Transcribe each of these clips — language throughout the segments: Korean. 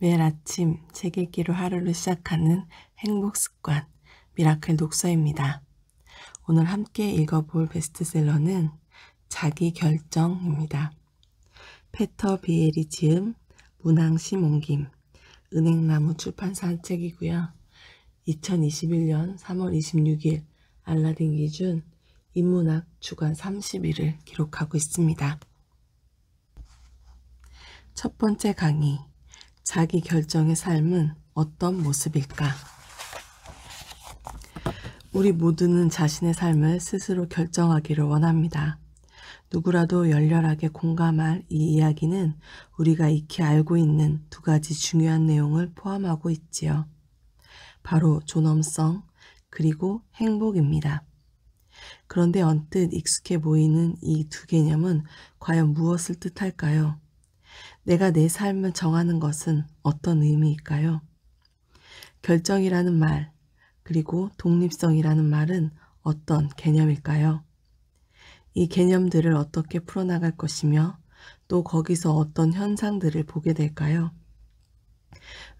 매일 아침 책 읽기로 하루를 시작하는 행복 습관 미라클 독서입니다. 오늘 함께 읽어볼 베스트셀러는 자기 결정입니다. 페터 비에리 지음 문항시 몽김 은행나무 출판사 책이고요. 2021년 3월 26일 알라딘 기준 인문학 주간 30일을 기록하고 있습니다. 첫 번째 강의 자기 결정의 삶은 어떤 모습일까? 우리 모두는 자신의 삶을 스스로 결정하기를 원합니다. 누구라도 열렬하게 공감할 이 이야기는 우리가 익히 알고 있는 두 가지 중요한 내용을 포함하고 있지요. 바로 존엄성 그리고 행복입니다. 그런데 언뜻 익숙해 보이는 이 두 개념은 과연 무엇을 뜻할까요? 내가 내 삶을 정하는 것은 어떤 의미일까요? 결정이라는 말, 그리고 독립성이라는 말은 어떤 개념일까요? 이 개념들을 어떻게 풀어나갈 것이며 또 거기서 어떤 현상들을 보게 될까요?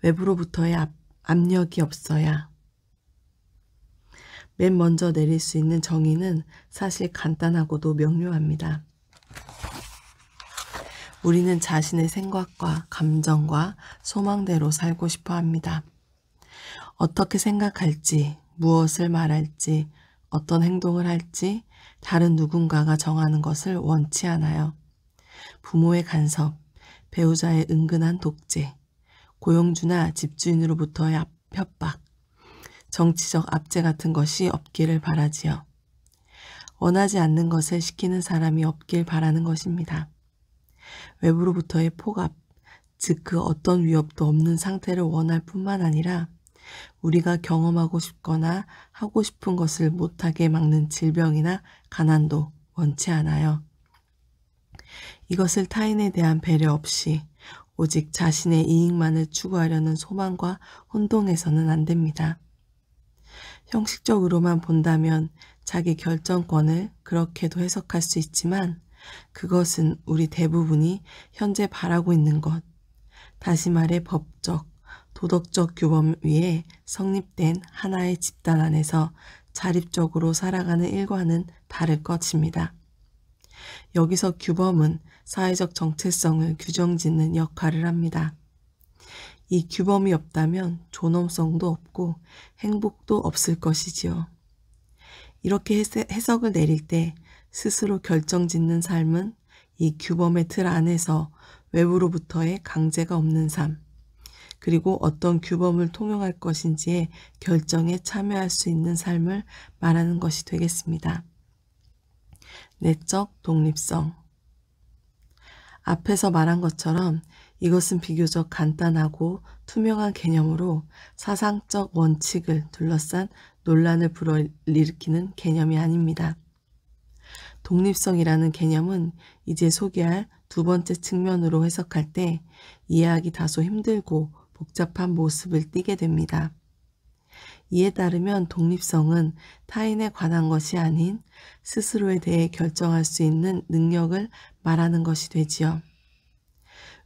외부로부터의 압, 압력이 없어야 맨 먼저 내릴 수 있는 정의는 사실 간단하고도 명료합니다. 우리는 자신의 생각과 감정과 소망대로 살고 싶어 합니다. 어떻게 생각할지, 무엇을 말할지, 어떤 행동을 할지 다른 누군가가 정하는 것을 원치 않아요. 부모의 간섭, 배우자의 은근한 독재, 고용주나 집주인으로부터의 협박, 정치적 압제 같은 것이 없기를 바라지요. 원하지 않는 것을 시키는 사람이 없길 바라는 것입니다. 외부로부터의 폭압, 즉 그 어떤 위협도 없는 상태를 원할 뿐만 아니라 우리가 경험하고 싶거나 하고 싶은 것을 못하게 막는 질병이나 가난도 원치 않아요. 이것을 타인에 대한 배려 없이 오직 자신의 이익만을 추구하려는 소망과 혼동해서는 안 됩니다. 형식적으로만 본다면 자기 결정권을 그렇게도 해석할 수 있지만 그것은 우리 대부분이 현재 바라고 있는 것, 다시 말해 법적, 도덕적 규범 위에 성립된 하나의 집단 안에서 자립적으로 살아가는 일과는 다를 것입니다. 여기서 규범은 사회적 정체성을 규정짓는 역할을 합니다. 이 규범이 없다면 존엄성도 없고 행복도 없을 것이지요. 이렇게 해석을 내릴 때 스스로 결정짓는 삶은 이 규범의 틀 안에서 외부로부터의 강제가 없는 삶, 그리고 어떤 규범을 통용할 것인지의 결정에 참여할 수 있는 삶을 말하는 것이 되겠습니다. 내적 독립성 앞에서 말한 것처럼 이것은 비교적 간단하고 투명한 개념으로 사상적 원칙을 둘러싼 논란을 불러일으키는 개념이 아닙니다. 독립성이라는 개념은 이제 소개할 두 번째 측면으로 해석할 때 이해하기 다소 힘들고 복잡한 모습을 띠게 됩니다. 이에 따르면 독립성은 타인에 관한 것이 아닌 스스로에 대해 결정할 수 있는 능력을 말하는 것이 되지요.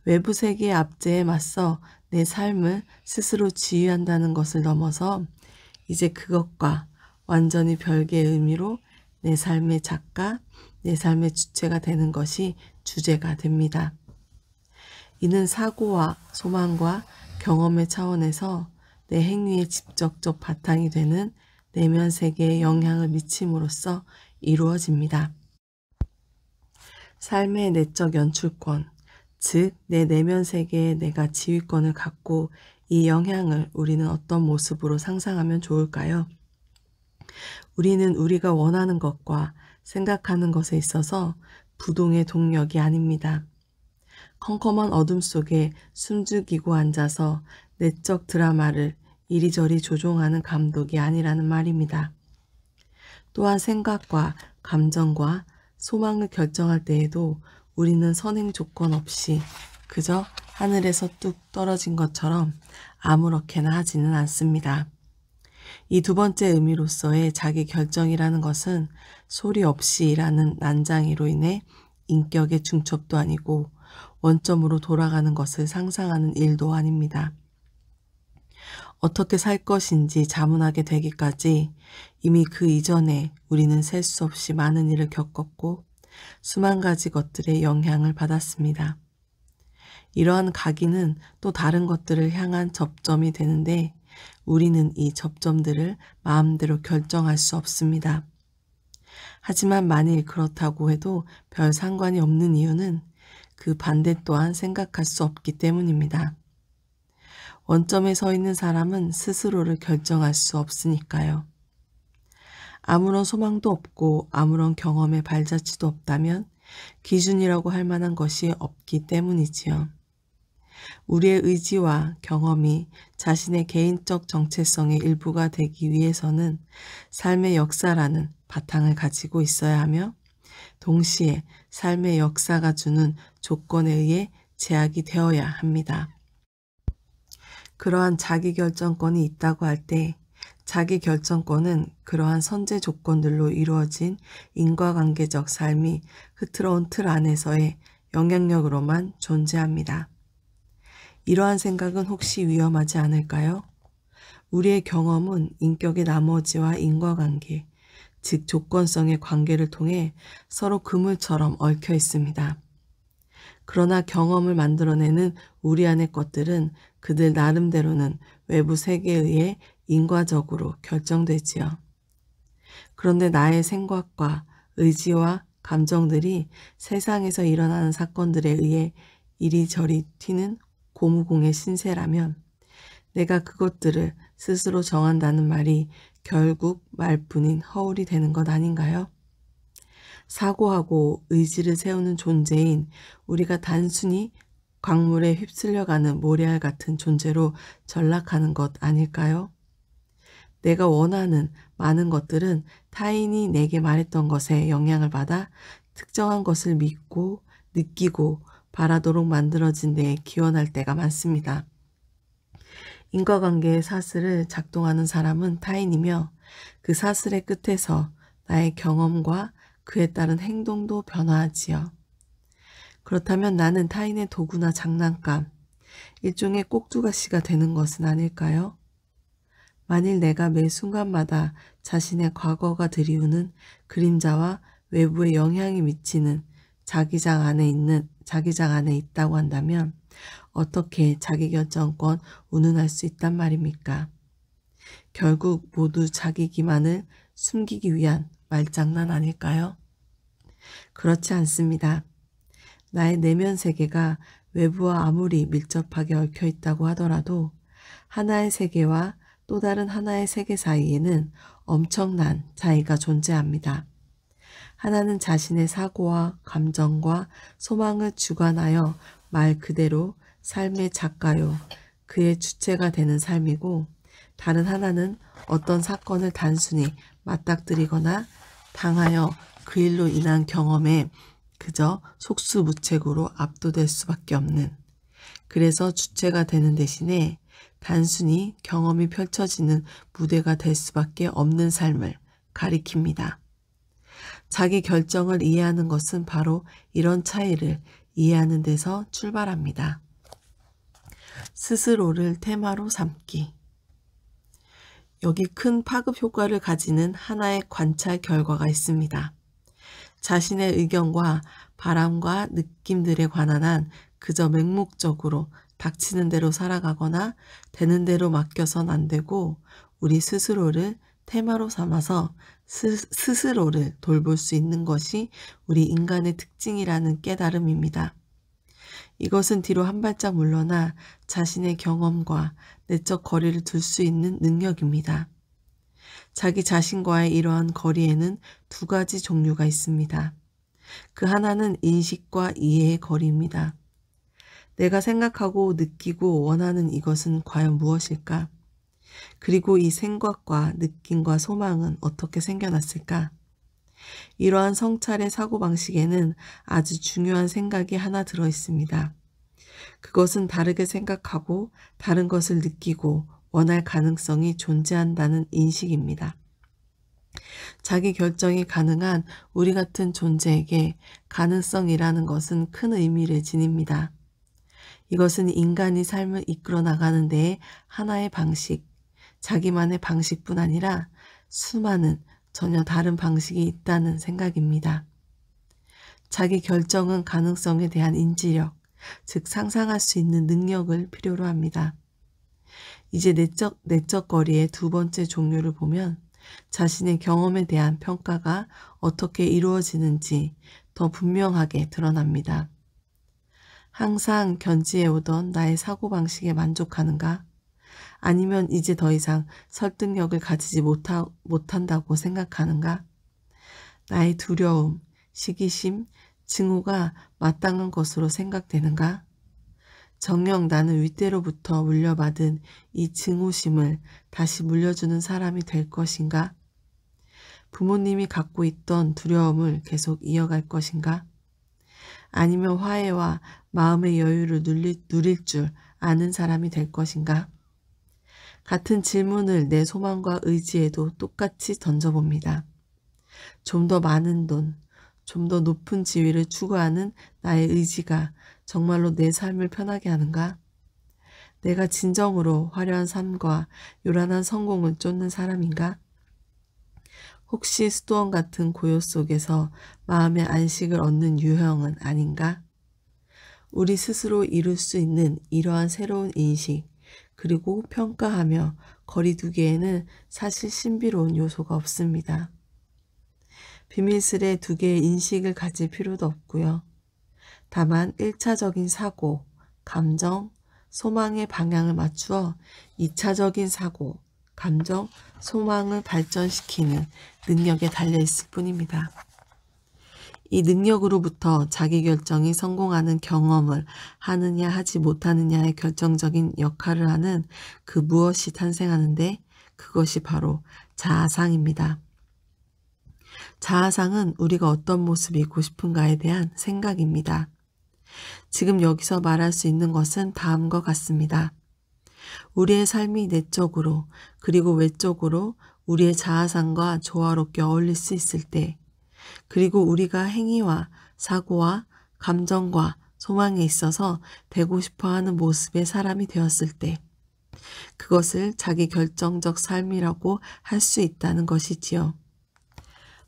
외부 세계의 압제에 맞서 내 삶을 스스로 지휘한다는 것을 넘어서 이제 그것과 완전히 별개의 의미로 내 삶의 작가, 내 삶의 주체가 되는 것이 주제가 됩니다. 이는 사고와 소망과 경험의 차원에서 내 행위에 직접적 바탕이 되는 내면 세계에 영향을 미침으로써 이루어집니다. 삶의 내적 연출권, 즉, 내 내면 세계에 내가 지휘권을 갖고 이 영향을 우리는 어떤 모습으로 상상하면 좋을까요? 우리는 우리가 원하는 것과 생각하는 것에 있어서 부동의 동력이 아닙니다. 컴컴한 어둠 속에 숨죽이고 앉아서 내적 드라마를 이리저리 조종하는 감독이 아니라는 말입니다. 또한 생각과 감정과 소망을 결정할 때에도 우리는 선행 조건 없이 그저 하늘에서 뚝 떨어진 것처럼 아무렇게나 하지는 않습니다. 이두 번째 의미로서의 자기 결정이라는 것은 소리 없이라는 난장이로 인해 인격의 중첩도 아니고 원점으로 돌아가는 것을 상상하는 일도 아닙니다. 어떻게 살 것인지 자문하게 되기까지 이미 그 이전에 우리는 셀 수 없이 많은 일을 겪었고 수만 가지 것들의 영향을 받았습니다. 이러한 각인은 또 다른 것들을 향한 접점이 되는데 우리는 이 접점들을 마음대로 결정할 수 없습니다. 하지만 만일 그렇다고 해도 별 상관이 없는 이유는 그 반대 또한 생각할 수 없기 때문입니다. 원점에 서 있는 사람은 스스로를 결정할 수 없으니까요. 아무런 소망도 없고 아무런 경험의 발자취도 없다면 기준이라고 할 만한 것이 없기 때문이지요. 우리의 의지와 경험이 자신의 개인적 정체성의 일부가 되기 위해서는 삶의 역사라는 바탕을 가지고 있어야 하며 동시에 삶의 역사가 주는 조건에 의해 제약이 되어야 합니다. 그러한 자기결정권이 있다고 할 때 자기결정권은 그러한 선제 조건들로 이루어진 인과관계적 삶이 흐트러온 틀 안에서의 영향력으로만 존재합니다. 이러한 생각은 혹시 위험하지 않을까요? 우리의 경험은 인격의 나머지와 인과관계, 즉 조건성의 관계를 통해 서로 그물처럼 얽혀 있습니다. 그러나 경험을 만들어내는 우리 안의 것들은 그들 나름대로는 외부 세계에 의해 인과적으로 결정되지요. 그런데 나의 생각과 의지와 감정들이 세상에서 일어나는 사건들에 의해 이리저리 튀는 고무공의 신세라면 내가 그것들을 스스로 정한다는 말이 결국 말뿐인 허울이 되는 것 아닌가요? 사고하고 의지를 세우는 존재인 우리가 단순히 광물에 휩쓸려가는 모래알 같은 존재로 전락하는 것 아닐까요? 내가 원하는 많은 것들은 타인이 내게 말했던 것에 영향을 받아 특정한 것을 믿고 느끼고 바라도록 만들어진 데에 기원할 때가 많습니다. 인과관계의 사슬을 작동하는 사람은 타인이며 그 사슬의 끝에서 나의 경험과 그에 따른 행동도 변화하지요. 그렇다면 나는 타인의 도구나 장난감, 일종의 꼭두가시가 되는 것은 아닐까요? 만일 내가 매 순간마다 자신의 과거가 드리우는 그림자와 외부의 영향이 미치는 자기장 안에 있는 자기장 안에 있다고 한다면 어떻게 자기 결정권 운운할 수 있단 말입니까? 결국 모두 자기 기만을 숨기기 위한 말장난 아닐까요? 그렇지 않습니다. 나의 내면 세계가 외부와 아무리 밀접하게 얽혀 있다고 하더라도 하나의 세계와 또 다른 하나의 세계 사이에는 엄청난 차이가 존재합니다. 하나는 자신의 사고와 감정과 소망을 주관하여 말 그대로 삶의 작가요. 그의 주체가 되는 삶이고 다른 하나는 어떤 사건을 단순히 맞닥뜨리거나 당하여 그 일로 인한 경험에 그저 속수무책으로 압도될 수밖에 없는 그래서 주체가 되는 대신에 단순히 경험이 펼쳐지는 무대가 될 수밖에 없는 삶을 가리킵니다. 자기 결정을 이해하는 것은 바로 이런 차이를 이해하는 데서 출발합니다. 스스로를 테마로 삼기. 여기 큰 파급 효과를 가지는 하나의 관찰 결과가 있습니다. 자신의 의견과 바람과 느낌들에 관한 한 그저 맹목적으로 닥치는 대로 살아가거나 되는 대로 맡겨선 안 되고 우리 스스로를 테마로 삼아서 스, 스로를 돌볼 수 있는 것이 우리 인간의 특징이라는 깨달음입니다. 이것은 뒤로 한 발짝 물러나 자신의 경험과 내적 거리를 둘 수 있는 능력입니다. 자기 자신과의 이러한 거리에는 두 가지 종류가 있습니다. 그 하나는 인식과 이해의 거리입니다. 내가 생각하고 느끼고 원하는 이것은 과연 무엇일까? 그리고 이 생각과 느낌과 소망은 어떻게 생겨났을까? 이러한 성찰의 사고방식에는 아주 중요한 생각이 하나 들어 있습니다. 그것은 다르게 생각하고 다른 것을 느끼고 원할 가능성이 존재한다는 인식입니다. 자기 결정이 가능한 우리 같은 존재에게 가능성이라는 것은 큰 의미를 지닙니다. 이것은 인간이 삶을 이끌어 나가는 데의 하나의 방식, 자기만의 방식뿐 아니라 수많은 전혀 다른 방식이 있다는 생각입니다. 자기 결정은 가능성에 대한 인지력, 즉 상상할 수 있는 능력을 필요로 합니다. 이제 내적, 내적 거리의 두 번째 종류를 보면 자신의 경험에 대한 평가가 어떻게 이루어지는지 더 분명하게 드러납니다. 항상 견지해오던 나의 사고방식에 만족하는가? 아니면 이제 더 이상 설득력을 가지지 못하, 못한다고 생각하는가? 나의 두려움, 시기심, 증오가 마땅한 것으로 생각되는가? 정녕 나는 윗대로부터 물려받은 이 증오심을 다시 물려주는 사람이 될 것인가? 부모님이 갖고 있던 두려움을 계속 이어갈 것인가? 아니면 화해와 마음의 여유를 누릴, 누릴 줄 아는 사람이 될 것인가? 같은 질문을 내 소망과 의지에도 똑같이 던져봅니다. 좀 더 많은 돈, 좀 더 높은 지위를 추구하는 나의 의지가 정말로 내 삶을 편하게 하는가? 내가 진정으로 화려한 삶과 요란한 성공을 쫓는 사람인가? 혹시 수도원 같은 고요 속에서 마음의 안식을 얻는 유형은 아닌가? 우리 스스로 이룰 수 있는 이러한 새로운 인식, 그리고 평가하며 거리두기에는 사실 신비로운 요소가 없습니다. 비밀스레 두 개의 인식을 가질 필요도 없고요. 다만 1차적인 사고, 감정, 소망의 방향을 맞추어 2차적인 사고, 감정, 소망을 발전시키는 능력에 달려 있을 뿐입니다. 이 능력으로부터 자기 결정이 성공하는 경험을 하느냐 하지 못하느냐의 결정적인 역할을 하는 그 무엇이 탄생하는데 그것이 바로 자아상입니다. 자아상은 우리가 어떤 모습이고 싶은가에 대한 생각입니다. 지금 여기서 말할 수 있는 것은 다음과 같습니다. 우리의 삶이 내적으로 그리고 외적으로 우리의 자아상과 조화롭게 어울릴 수 있을 때 그리고 우리가 행위와 사고와 감정과 소망에 있어서 되고 싶어 하는 모습의 사람이 되었을 때 그것을 자기 결정적 삶이라고 할 수 있다는 것이지요.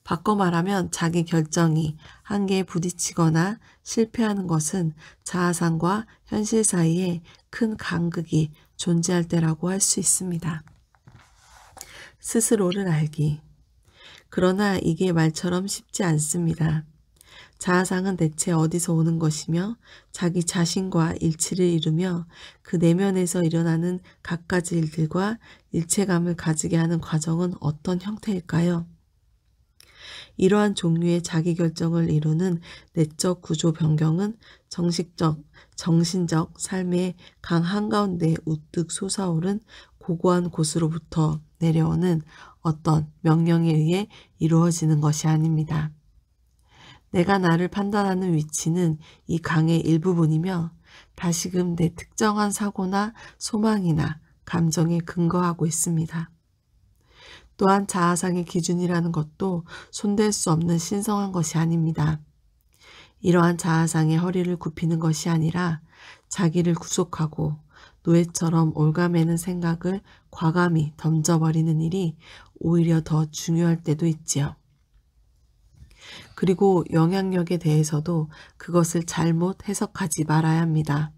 바꿔 말하면 자기 결정이 한계에 부딪히거나 실패하는 것은 자아상과 현실 사이에 큰 간극이 존재할 때라고 할 수 있습니다. 스스로를 알기 그러나 이게 말처럼 쉽지 않습니다. 자아상은 대체 어디서 오는 것이며 자기 자신과 일치를 이루며 그 내면에서 일어나는 갖가지 일들과 일체감을 가지게 하는 과정은 어떤 형태일까요? 이러한 종류의 자기결정을 이루는 내적 구조 변경은 정식적, 정신적 삶의 강 한가운데 우뚝 솟아오른 고고한 곳으로부터 내려오는 어떤 명령에 의해 이루어지는 것이 아닙니다. 내가 나를 판단하는 위치는 이 강의 일부분이며 다시금 내 특정한 사고나 소망이나 감정에 근거하고 있습니다. 또한 자아상의 기준이라는 것도 손댈 수 없는 신성한 것이 아닙니다. 이러한 자아상의 허리를 굽히는 것이 아니라 자기를 구속하고 노예처럼 올가매는 생각을 과감히 던져버리는 일이 오히려 더 중요할 때도 있지요. 그리고 영향력에 대해서도 그것을 잘못 해석하지 말아야 합니다.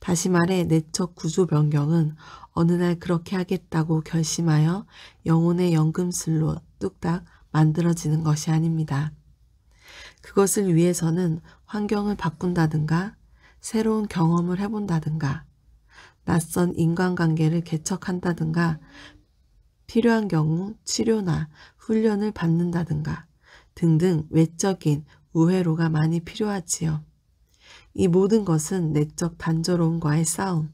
다시 말해 내적 구조 변경은 어느 날 그렇게 하겠다고 결심하여 영혼의 연금술로 뚝딱 만들어지는 것이 아닙니다. 그것을 위해서는 환경을 바꾼다든가 새로운 경험을 해본다든가 낯선 인간관계를 개척한다든가 필요한 경우 치료나 훈련을 받는다든가 등등 외적인 우회로가 많이 필요하지요. 이 모든 것은 내적 단조로움과의 싸움,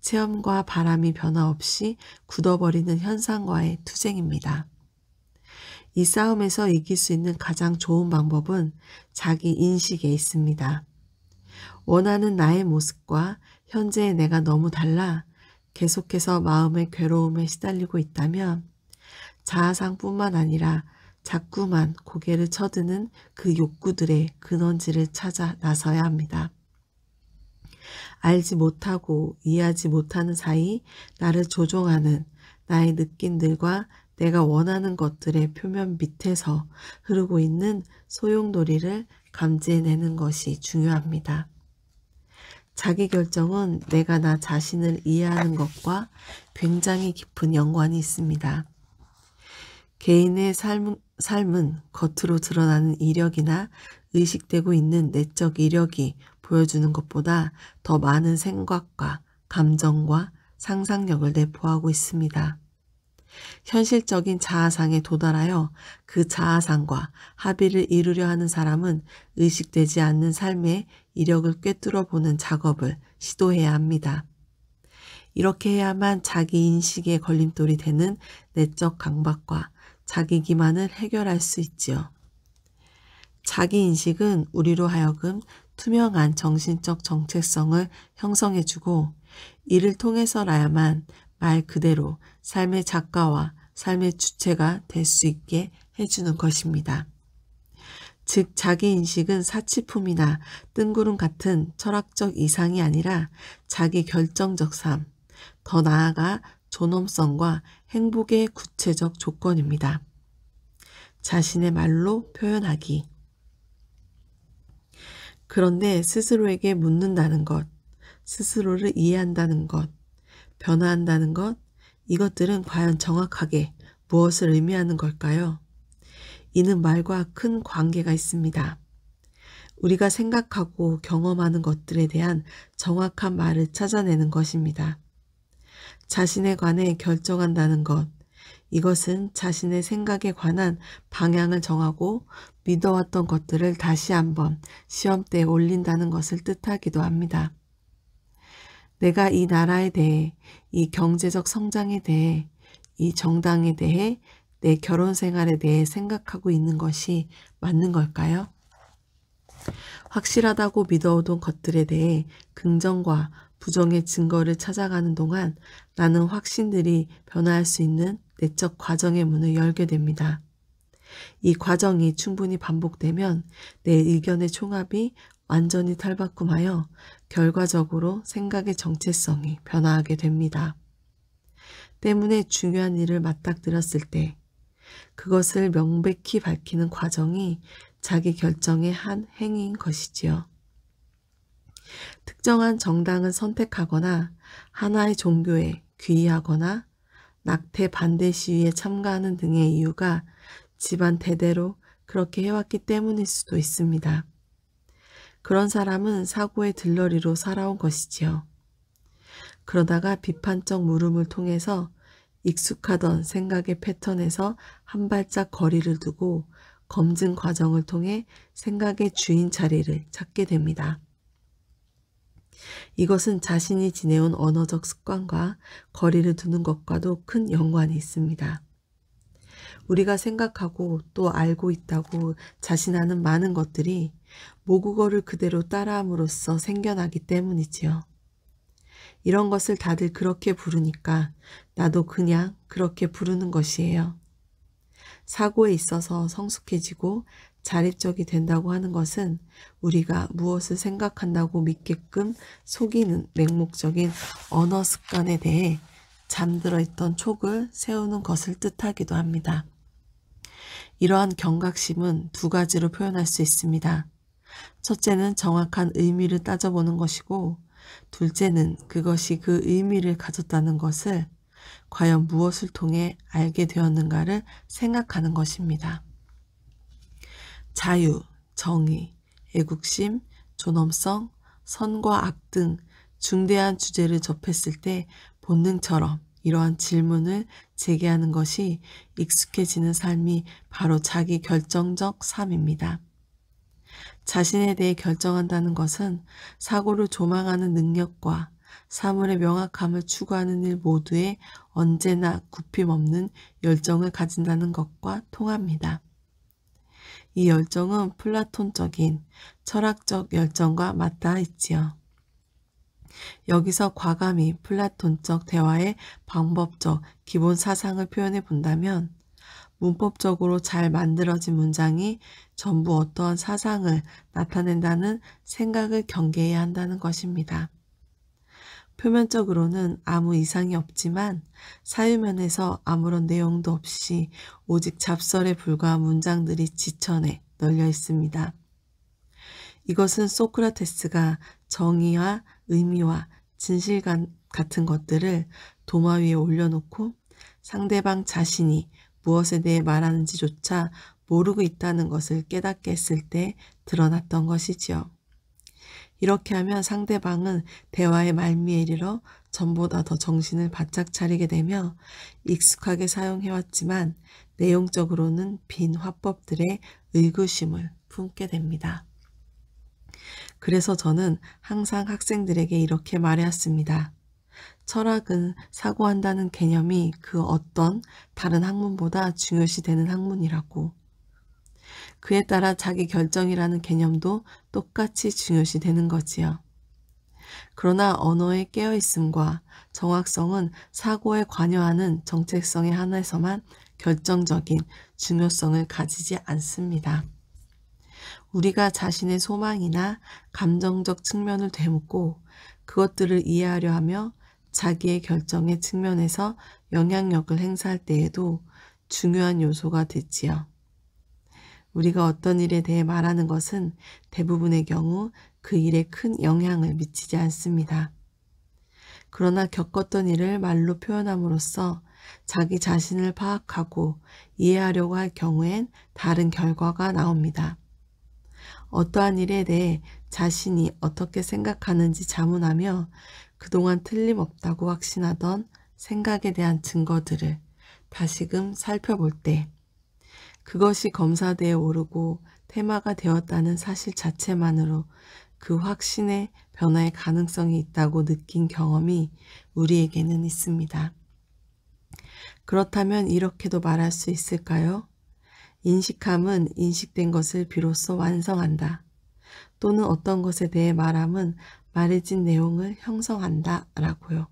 체험과 바람이 변화없이 굳어버리는 현상과의 투쟁입니다. 이 싸움에서 이길 수 있는 가장 좋은 방법은 자기 인식에 있습니다. 원하는 나의 모습과 현재의 내가 너무 달라 계속해서 마음의 괴로움에 시달리고 있다면 자아상뿐만 아니라 자꾸만 고개를 쳐드는 그 욕구들의 근원지를 찾아 나서야 합니다. 알지 못하고 이해하지 못하는 사이 나를 조종하는 나의 느낌들과 내가 원하는 것들의 표면 밑에서 흐르고 있는 소용돌이를 감지해내는 것이 중요합니다. 자기 결정은 내가 나 자신을 이해하는 것과 굉장히 깊은 연관이 있습니다. 개인의 삶, 삶은 겉으로 드러나는 이력이나 의식되고 있는 내적 이력이 보여주는 것보다 더 많은 생각과 감정과 상상력을 내포하고 있습니다. 현실적인 자아상에 도달하여 그 자아상과 합의를 이루려 하는 사람은 의식되지 않는 삶의 이력을 꿰뚫어 보는 작업을 시도해야 합니다. 이렇게 해야만 자기 인식에 걸림돌이 되는 내적 강박과 자기 기만을 해결할 수 있지요. 자기 인식은 우리로 하여금 투명한 정신적 정체성을 형성해주고 이를 통해서라야만 말 그대로 삶의 작가와 삶의 주체가 될 수 있게 해주는 것입니다. 즉 자기인식은 사치품이나 뜬구름 같은 철학적 이상이 아니라 자기 결정적 삶, 더 나아가 존엄성과 행복의 구체적 조건입니다. 자신의 말로 표현하기. 그런데 스스로에게 묻는다는 것, 스스로를 이해한다는 것, 변화한다는 것, 이것들은 과연 정확하게 무엇을 의미하는 걸까요? 이는 말과 큰 관계가 있습니다. 우리가 생각하고 경험하는 것들에 대한 정확한 말을 찾아내는 것입니다. 자신에 관해 결정한다는 것, 이것은 자신의 생각에 관한 방향을 정하고 믿어왔던 것들을 다시 한번 시험대에 올린다는 것을 뜻하기도 합니다. 내가 이 나라에 대해, 이 경제적 성장에 대해, 이 정당에 대해 내 결혼 생활에 대해 생각하고 있는 것이 맞는 걸까요? 확실하다고 믿어오던 것들에 대해 긍정과 부정의 증거를 찾아가는 동안 나는 확신들이 변화할 수 있는 내적 과정의 문을 열게 됩니다. 이 과정이 충분히 반복되면 내 의견의 총합이 완전히 탈바꿈하여 결과적으로 생각의 정체성이 변화하게 됩니다. 때문에 중요한 일을 맞닥뜨렸을 때 그것을 명백히 밝히는 과정이 자기 결정의 한 행위인 것이지요. 특정한 정당을 선택하거나 하나의 종교에 귀의하거나 낙태 반대 시위에 참가하는 등의 이유가 집안 대대로 그렇게 해왔기 때문일 수도 있습니다. 그런 사람은 사고의 들러리로 살아온 것이지요. 그러다가 비판적 물음을 통해서 익숙하던 생각의 패턴에서 한 발짝 거리를 두고 검증 과정을 통해 생각의 주인 자리를 찾게 됩니다. 이것은 자신이 지내온 언어적 습관과 거리를 두는 것과도 큰 연관이 있습니다. 우리가 생각하고 또 알고 있다고 자신하는 많은 것들이 모국어를 그대로 따라함으로써 생겨나기 때문이지요. 이런 것을 다들 그렇게 부르니까 나도 그냥 그렇게 부르는 것이에요. 사고에 있어서 성숙해지고 자립적이 된다고 하는 것은 우리가 무엇을 생각한다고 믿게끔 속이는 맹목적인 언어 습관에 대해 잠들어 있던 촉을 세우는 것을 뜻하기도 합니다. 이러한 경각심은 두 가지로 표현할 수 있습니다. 첫째는 정확한 의미를 따져보는 것이고 둘째는 그것이 그 의미를 가졌다는 것을 과연 무엇을 통해 알게 되었는가를 생각하는 것입니다. 자유, 정의, 애국심, 존엄성, 선과 악 등 중대한 주제를 접했을 때 본능처럼 이러한 질문을 제기하는 것이 익숙해지는 삶이 바로 자기 결정적 삶입니다. 자신에 대해 결정한다는 것은 사고를 조망하는 능력과 사물의 명확함을 추구하는 일 모두에 언제나 굽힘없는 열정을 가진다는 것과 통합니다. 이 열정은 플라톤적인 철학적 열정과 맞닿아 있지요. 여기서 과감히 플라톤적 대화의 방법적 기본 사상을 표현해 본다면 문법적으로 잘 만들어진 문장이 전부 어떠한 사상을 나타낸다는 생각을 경계해야 한다는 것입니다. 표면적으로는 아무 이상이 없지만 사유면에서 아무런 내용도 없이 오직 잡설에 불과한 문장들이 지천에 널려 있습니다. 이것은 소크라테스가 정의와 의미와 진실 같은 것들을 도마 위에 올려놓고 상대방 자신이 무엇에 대해 말하는지조차 모르고 있다는 것을 깨닫게 했을 때 드러났던 것이지요. 이렇게 하면 상대방은 대화의 말미에 이르러 전보다 더 정신을 바짝 차리게 되며 익숙하게 사용해왔지만 내용적으로는 빈 화법들의 의구심을 품게 됩니다. 그래서 저는 항상 학생들에게 이렇게 말해왔습니다. 철학은 사고한다는 개념이 그 어떤 다른 학문보다 중요시 되는 학문이라고. 그에 따라 자기 결정이라는 개념도 똑같이 중요시 되는 거지요. 그러나 언어의 깨어있음과 정확성은 사고에 관여하는 정체성의 한에서만 결정적인 중요성을 가지지 않습니다. 우리가 자신의 소망이나 감정적 측면을 되묻고 그것들을 이해하려 하며 자기의 결정의 측면에서 영향력을 행사할 때에도 중요한 요소가 됐지요 우리가 어떤 일에 대해 말하는 것은 대부분의 경우 그 일에 큰 영향을 미치지 않습니다. 그러나 겪었던 일을 말로 표현함으로써 자기 자신을 파악하고 이해하려고 할 경우엔 다른 결과가 나옵니다. 어떠한 일에 대해 자신이 어떻게 생각하는지 자문하며 그동안 틀림없다고 확신하던 생각에 대한 증거들을 다시금 살펴볼 때 그것이 검사대에 오르고 테마가 되었다는 사실 자체만으로 그 확신의 변화의 가능성이 있다고 느낀 경험이 우리에게는 있습니다. 그렇다면 이렇게도 말할 수 있을까요? 인식함은 인식된 것을 비로소 완성한다. 또는 어떤 것에 대해 말함은 말해진 내용을 형성한다 라고요.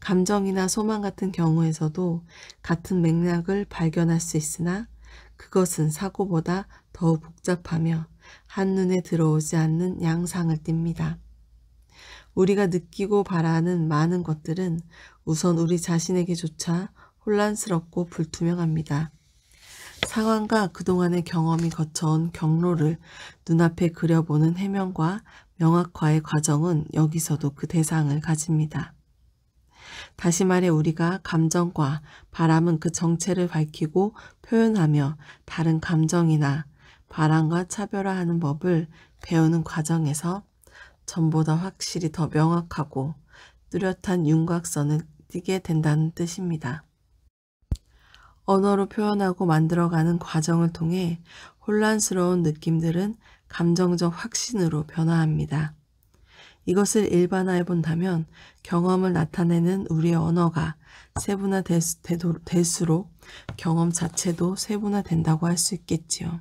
감정이나 소망 같은 경우에서도 같은 맥락을 발견할 수 있으나 그것은 사고보다 더 복잡하며 한눈에 들어오지 않는 양상을 띱니다. 우리가 느끼고 바라는 많은 것들은 우선 우리 자신에게조차 혼란스럽고 불투명합니다. 상황과 그동안의 경험이 거쳐온 경로를 눈앞에 그려보는 해명과 명확화의 과정은 여기서도 그 대상을 가집니다. 다시 말해 우리가 감정과 바람은 그 정체를 밝히고 표현하며 다른 감정이나 바람과 차별화하는 법을 배우는 과정에서 전보다 확실히 더 명확하고 뚜렷한 윤곽선을 띠게 된다는 뜻입니다. 언어로 표현하고 만들어가는 과정을 통해 혼란스러운 느낌들은 감정적 확신으로 변화합니다. 이것을 일반화해 본다면 경험을 나타내는 우리의 언어가 세분화될 수록 경험 자체도 세분화된다고 할 수 있겠지요.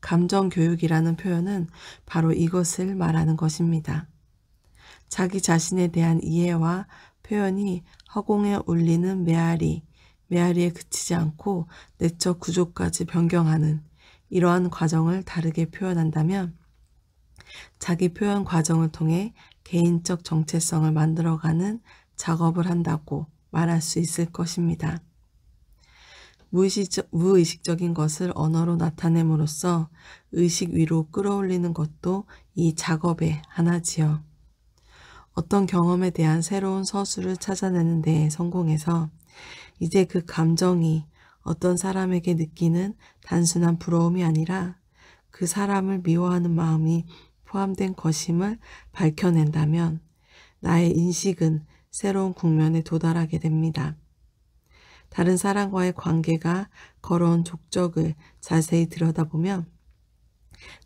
감정 교육이라는 표현은 바로 이것을 말하는 것입니다. 자기 자신에 대한 이해와 표현이 허공에 울리는 메아리, 메아리에 그치지 않고 내적 구조까지 변경하는 이러한 과정을 다르게 표현한다면 자기 표현 과정을 통해 개인적 정체성을 만들어가는 작업을 한다고 말할 수 있을 것입니다. 무의식적, 무의식적인 것을 언어로 나타냄으로써 의식 위로 끌어올리는 것도 이 작업의 하나지요. 어떤 경험에 대한 새로운 서술을 찾아내는 데에 성공해서 이제 그 감정이 어떤 사람에게 느끼는 단순한 부러움이 아니라 그 사람을 미워하는 마음이 포함된 것임을 밝혀낸다면 나의 인식은 새로운 국면에 도달하게 됩니다. 다른 사람과의 관계가 걸어온 족적을 자세히 들여다보면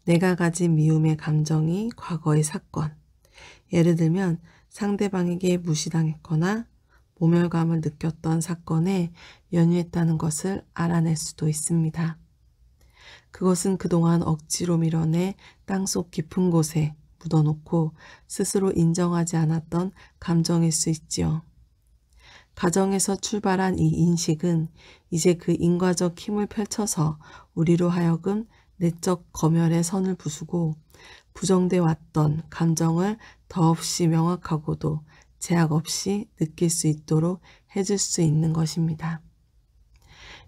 내가 가진 미움의 감정이 과거의 사건, 예를 들면 상대방에게 무시당했거나 모멸감을 느꼈던 사건에 연유했다는 것을 알아낼 수도 있습니다. 그것은 그동안 억지로 밀어내 땅속 깊은 곳에 묻어놓고 스스로 인정하지 않았던 감정일 수 있지요. 가정에서 출발한 이 인식은 이제 그 인과적 힘을 펼쳐서 우리로 하여금 내적 검열의 선을 부수고 부정돼 왔던 감정을 더없이 명확하고도 제약 없이 느낄 수 있도록 해줄 수 있는 것입니다.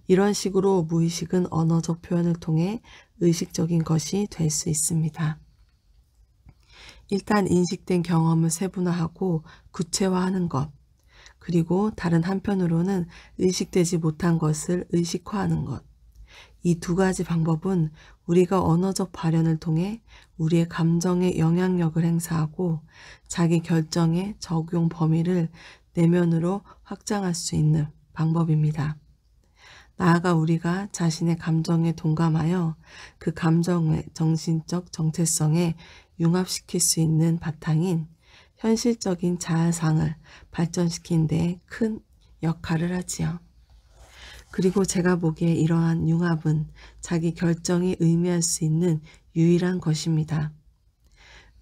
이런 식으로 무의식은 언어적 표현을 통해 의식적인 것이 될 수 있습니다. 일단 인식된 경험을 세분화하고 구체화하는 것, 그리고 다른 한편으로는 의식되지 못한 것을 의식화하는 것, 이두 가지 방법은 우리가 언어적 발현을 통해 우리의 감정에 영향력을 행사하고 자기 결정의 적용 범위를 내면으로 확장할 수 있는 방법입니다. 나아가 우리가 자신의 감정에 동감하여 그 감정의 정신적 정체성에 융합시킬 수 있는 바탕인 현실적인 자아상을 발전시킨데 큰 역할을 하지요. 그리고 제가 보기에 이러한 융합은 자기 결정이 의미할 수 있는 유일한 것입니다.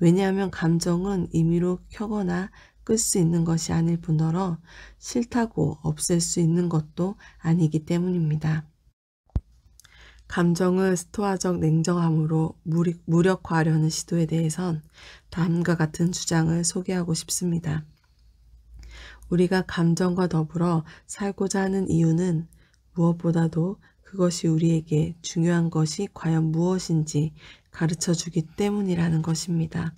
왜냐하면 감정은 임의로 켜거나 끌 수 있는 것이 아닐 뿐더러 싫다고 없앨 수 있는 것도 아니기 때문입니다. 감정을 스토아적 냉정함으로 무력화하려는 시도에 대해선 다음과 같은 주장을 소개하고 싶습니다. 우리가 감정과 더불어 살고자 하는 이유는 무엇보다도 그것이 우리에게 중요한 것이 과연 무엇인지 가르쳐 주기 때문이라는 것입니다.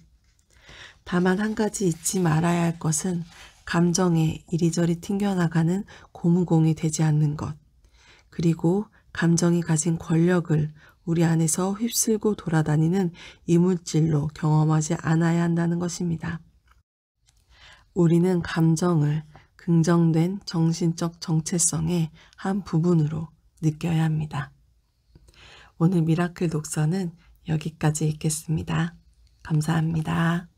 다만 한 가지 잊지 말아야 할 것은 감정에 이리저리 튕겨나가는 고무공이 되지 않는 것, 그리고 감정이 가진 권력을 우리 안에서 휩쓸고 돌아다니는 이물질로 경험하지 않아야 한다는 것입니다. 우리는 감정을 긍정된 정신적 정체성의 한 부분으로 느껴야 합니다. 오늘 미라클 독서는 여기까지 읽겠습니다. 감사합니다.